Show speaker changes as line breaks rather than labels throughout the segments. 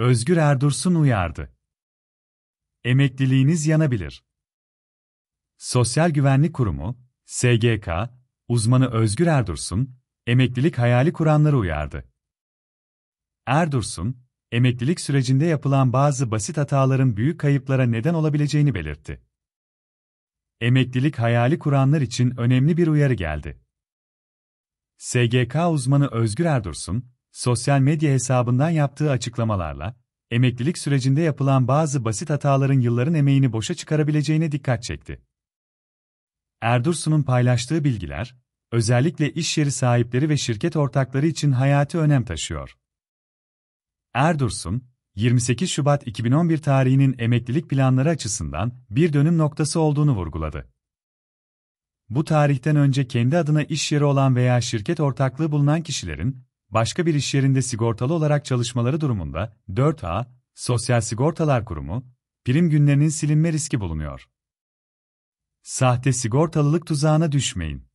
Özgür Erdursun uyardı. Emekliliğiniz yanabilir. Sosyal Güvenlik Kurumu, SGK, uzmanı Özgür Erdursun, emeklilik hayali kuranları uyardı. Erdursun, emeklilik sürecinde yapılan bazı basit hataların büyük kayıplara neden olabileceğini belirtti. Emeklilik hayali kuranlar için önemli bir uyarı geldi. SGK uzmanı Özgür Erdursun, sosyal medya hesabından yaptığı açıklamalarla, emeklilik sürecinde yapılan bazı basit hataların yılların emeğini boşa çıkarabileceğine dikkat çekti. Erdursun'un paylaştığı bilgiler, özellikle iş yeri sahipleri ve şirket ortakları için hayati önem taşıyor. Erdursun, 28 Şubat 2011 tarihinin emeklilik planları açısından bir dönüm noktası olduğunu vurguladı. Bu tarihten önce kendi adına iş yeri olan veya şirket ortaklığı bulunan kişilerin başka bir iş yerinde sigortalı olarak çalışmaları durumunda 4A, Sosyal Sigortalar Kurumu, prim günlerinin silinme riski bulunuyor. Sahte sigortalılık tuzağına düşmeyin.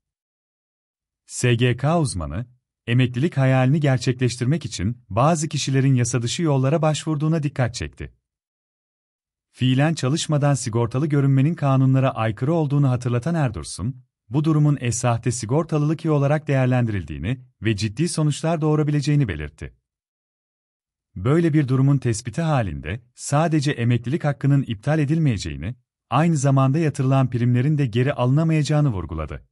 SGK uzmanı, emeklilik hayalini gerçekleştirmek için bazı kişilerin yasadışı yollara başvurduğuna dikkat çekti. Fiilen çalışmadan sigortalı görünmenin kanunlara aykırı olduğunu hatırlatan Erdursun, bu durumun esahte sigortalılık iyi olarak değerlendirildiğini ve ciddi sonuçlar doğurabileceğini belirtti. Böyle bir durumun tespiti halinde sadece emeklilik hakkının iptal edilmeyeceğini, aynı zamanda yatırılan primlerin de geri alınamayacağını vurguladı.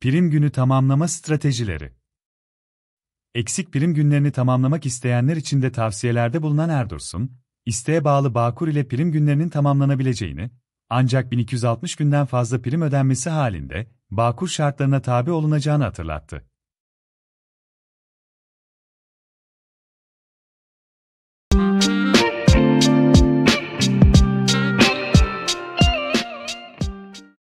Prim günü tamamlama stratejileri Eksik prim günlerini tamamlamak isteyenler için de tavsiyelerde bulunan Erdursun, isteğe bağlı Bağkur ile prim günlerinin tamamlanabileceğini, ancak 1260 günden fazla prim ödenmesi halinde, Bakur şartlarına tabi olunacağını hatırlattı.